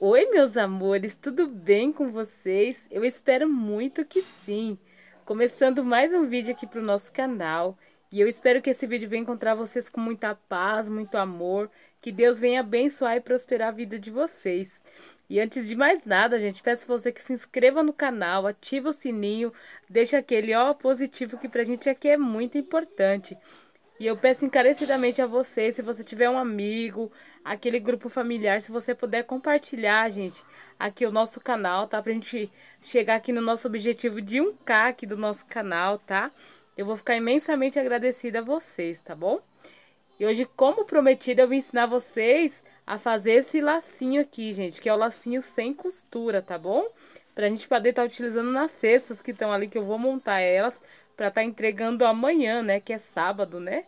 Oi, meus amores, tudo bem com vocês? Eu espero muito que sim. Começando mais um vídeo aqui para o nosso canal e eu espero que esse vídeo venha encontrar vocês com muita paz, muito amor, que Deus venha abençoar e prosperar a vida de vocês. E antes de mais nada, gente, peço você que se inscreva no canal, ative o sininho, deixa aquele ó positivo que para a gente aqui é muito importante. E eu peço encarecidamente a você, se você tiver um amigo, aquele grupo familiar, se você puder compartilhar, gente, aqui o nosso canal, tá? Pra gente chegar aqui no nosso objetivo de 1K aqui do nosso canal, tá? Eu vou ficar imensamente agradecida a vocês, tá bom? E hoje, como prometido, eu vim ensinar vocês a fazer esse lacinho aqui, gente, que é o lacinho sem costura, tá bom? Pra gente poder estar tá utilizando nas cestas que estão ali, que eu vou montar elas pra estar tá entregando amanhã, né, que é sábado, né?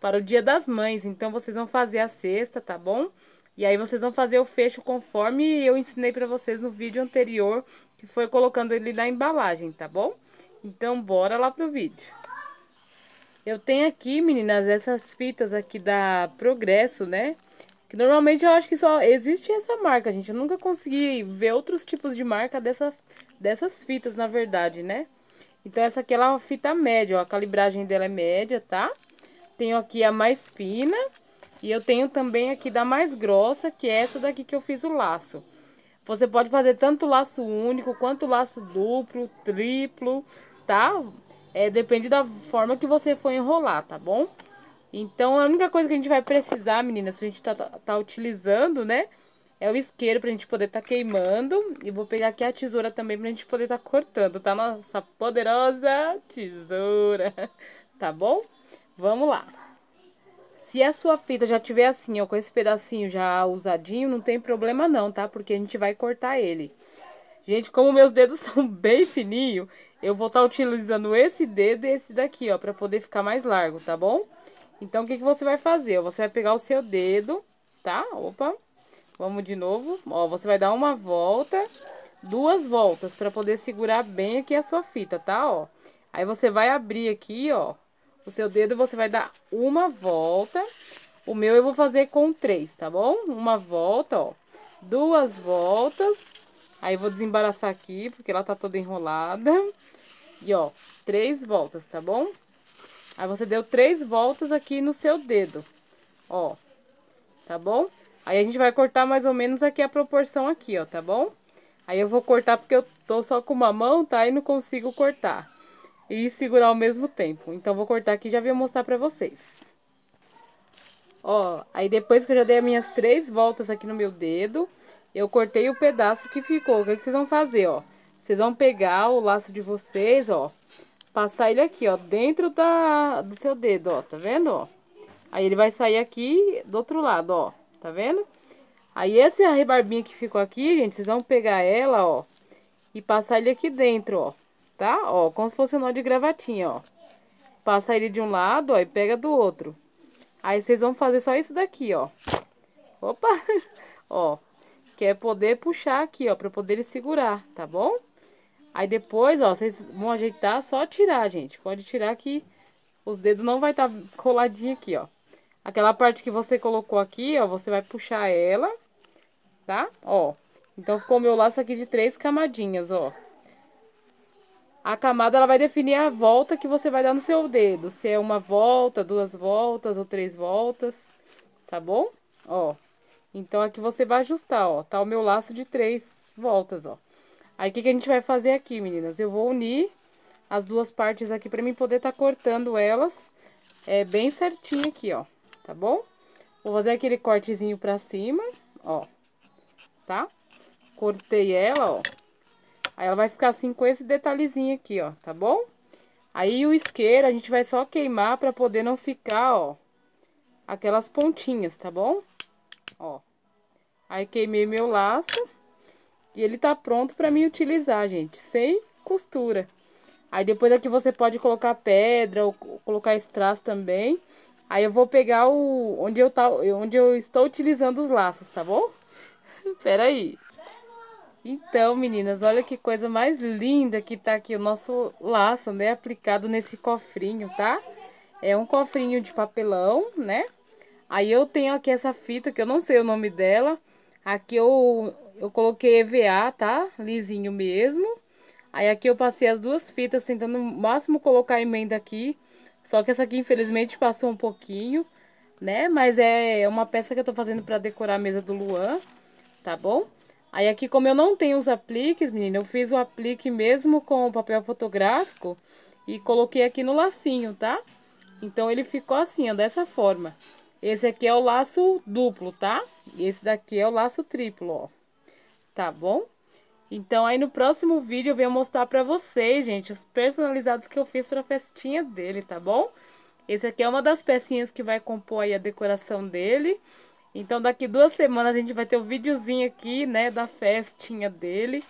Para o dia das mães, então vocês vão fazer a cesta, tá bom? E aí vocês vão fazer o fecho conforme eu ensinei pra vocês no vídeo anterior, que foi colocando ele na embalagem, tá bom? Então, bora lá pro vídeo. Eu tenho aqui, meninas, essas fitas aqui da Progresso, né? Que normalmente eu acho que só existe essa marca, gente. Eu nunca consegui ver outros tipos de marca dessa, dessas fitas, na verdade, né? Então essa aqui é uma fita média, ó. A calibragem dela é média, tá? Tenho aqui a mais fina. E eu tenho também aqui da mais grossa, que é essa daqui que eu fiz o laço. Você pode fazer tanto laço único, quanto laço duplo, triplo, tá? É, depende da forma que você for enrolar, tá bom? Então, a única coisa que a gente vai precisar, meninas, pra gente tá, tá, tá, utilizando, né? É o isqueiro pra gente poder tá queimando. E vou pegar aqui a tesoura também pra gente poder tá cortando, tá? Nossa poderosa tesoura, tá bom? Vamos lá. Se a sua fita já tiver assim, ó, com esse pedacinho já usadinho, não tem problema não, tá? Porque a gente vai cortar ele. Gente, como meus dedos são bem fininhos, eu vou estar tá utilizando esse dedo e esse daqui, ó, pra poder ficar mais largo, tá bom? Então, o que, que você vai fazer? Você vai pegar o seu dedo, tá? Opa, vamos de novo. Ó, você vai dar uma volta, duas voltas, pra poder segurar bem aqui a sua fita, tá? Ó, aí você vai abrir aqui, ó, o seu dedo, você vai dar uma volta. O meu eu vou fazer com três, tá bom? Uma volta, ó, duas voltas. Aí, vou desembaraçar aqui, porque ela tá toda enrolada. E, ó, três voltas, tá bom? Aí, você deu três voltas aqui no seu dedo, ó, tá bom? Aí, a gente vai cortar mais ou menos aqui a proporção aqui, ó, tá bom? Aí, eu vou cortar porque eu tô só com uma mão, tá? E não consigo cortar. E segurar ao mesmo tempo. Então, vou cortar aqui e já vim mostrar pra vocês. Ó, aí depois que eu já dei as minhas três voltas aqui no meu dedo, eu cortei o pedaço que ficou. O que, é que vocês vão fazer, ó? Vocês vão pegar o laço de vocês, ó passar ele aqui, ó, dentro da, do seu dedo, ó, tá vendo, ó? Aí ele vai sair aqui do outro lado, ó, tá vendo? Aí essa é rebarbinha que ficou aqui, gente, vocês vão pegar ela, ó, e passar ele aqui dentro, ó, tá? Ó, como se fosse um nó de gravatinha, ó. Passa ele de um lado, ó, e pega do outro. Aí vocês vão fazer só isso daqui, ó. Opa! ó, que é poder puxar aqui, ó, pra poder ele segurar, tá bom? Aí depois, ó, vocês vão ajeitar, só tirar, gente. Pode tirar que os dedos não vai estar tá coladinho aqui, ó. Aquela parte que você colocou aqui, ó, você vai puxar ela, tá? Ó, então ficou meu laço aqui de três camadinhas, ó. A camada, ela vai definir a volta que você vai dar no seu dedo. Se é uma volta, duas voltas ou três voltas, tá bom? Ó, então aqui você vai ajustar, ó. Tá o meu laço de três voltas, ó. Aí, o que, que a gente vai fazer aqui, meninas? Eu vou unir as duas partes aqui pra mim poder tá cortando elas é, bem certinho aqui, ó, tá bom? Vou fazer aquele cortezinho pra cima, ó, tá? Cortei ela, ó. Aí ela vai ficar assim com esse detalhezinho aqui, ó, tá bom? Aí o isqueiro a gente vai só queimar pra poder não ficar, ó, aquelas pontinhas, tá bom? Ó. Aí queimei meu laço. E ele tá pronto para mim utilizar, gente, sem costura. Aí depois aqui você pode colocar pedra ou colocar strass também. Aí eu vou pegar o onde eu tá, onde eu estou utilizando os laços, tá bom? Pera aí. Então, meninas, olha que coisa mais linda que tá aqui o nosso laço, né, aplicado nesse cofrinho, tá? É um cofrinho de papelão, né? Aí eu tenho aqui essa fita que eu não sei o nome dela. Aqui eu, eu coloquei EVA, tá? Lisinho mesmo. Aí aqui eu passei as duas fitas tentando no máximo colocar a emenda aqui. Só que essa aqui infelizmente passou um pouquinho, né? Mas é, é uma peça que eu tô fazendo pra decorar a mesa do Luan, tá bom? Aí aqui como eu não tenho os apliques, menina, eu fiz o aplique mesmo com o papel fotográfico e coloquei aqui no lacinho, tá? Então ele ficou assim, ó, dessa forma. Esse aqui é o laço duplo, tá? Esse daqui é o laço triplo, ó. Tá bom? Então, aí no próximo vídeo eu venho mostrar pra vocês, gente, os personalizados que eu fiz pra festinha dele, tá bom? Esse aqui é uma das pecinhas que vai compor aí a decoração dele. Então, daqui duas semanas a gente vai ter o um videozinho aqui, né, da festinha dele.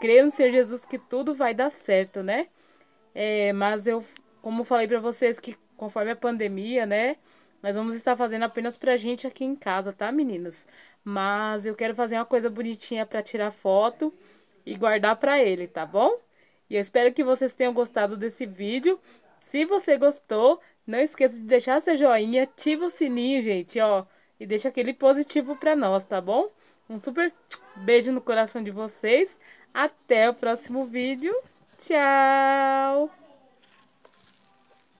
Creio no Senhor Jesus que tudo vai dar certo, né? É, mas eu, como falei pra vocês que conforme a pandemia, né, nós vamos estar fazendo apenas pra gente aqui em casa, tá, meninas? Mas eu quero fazer uma coisa bonitinha para tirar foto e guardar para ele, tá bom? E eu espero que vocês tenham gostado desse vídeo. Se você gostou, não esqueça de deixar seu joinha, ativa o sininho, gente, ó. E deixa aquele positivo pra nós, tá bom? Um super beijo no coração de vocês. Até o próximo vídeo. Tchau!